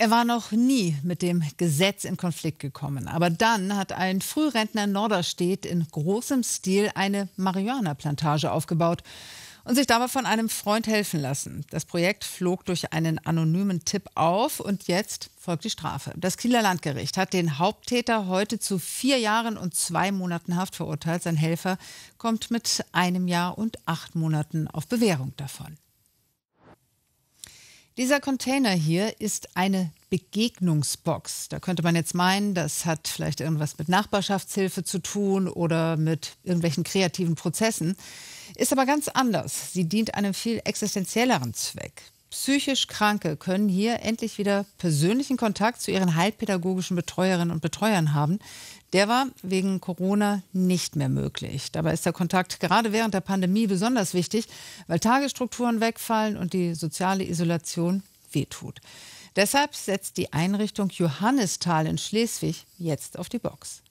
Er war noch nie mit dem Gesetz in Konflikt gekommen. Aber dann hat ein Frührentner in Norderstedt in großem Stil eine Marihuana-Plantage aufgebaut und sich dabei von einem Freund helfen lassen. Das Projekt flog durch einen anonymen Tipp auf und jetzt folgt die Strafe. Das Kieler Landgericht hat den Haupttäter heute zu vier Jahren und zwei Monaten Haft verurteilt. Sein Helfer kommt mit einem Jahr und acht Monaten auf Bewährung davon. Dieser Container hier ist eine Begegnungsbox. Da könnte man jetzt meinen, das hat vielleicht irgendwas mit Nachbarschaftshilfe zu tun oder mit irgendwelchen kreativen Prozessen. Ist aber ganz anders. Sie dient einem viel existenzielleren Zweck. Psychisch Kranke können hier endlich wieder persönlichen Kontakt zu ihren heilpädagogischen Betreuerinnen und Betreuern haben. Der war wegen Corona nicht mehr möglich. Dabei ist der Kontakt gerade während der Pandemie besonders wichtig, weil Tagesstrukturen wegfallen und die soziale Isolation wehtut. Deshalb setzt die Einrichtung Johannisthal in Schleswig jetzt auf die Box.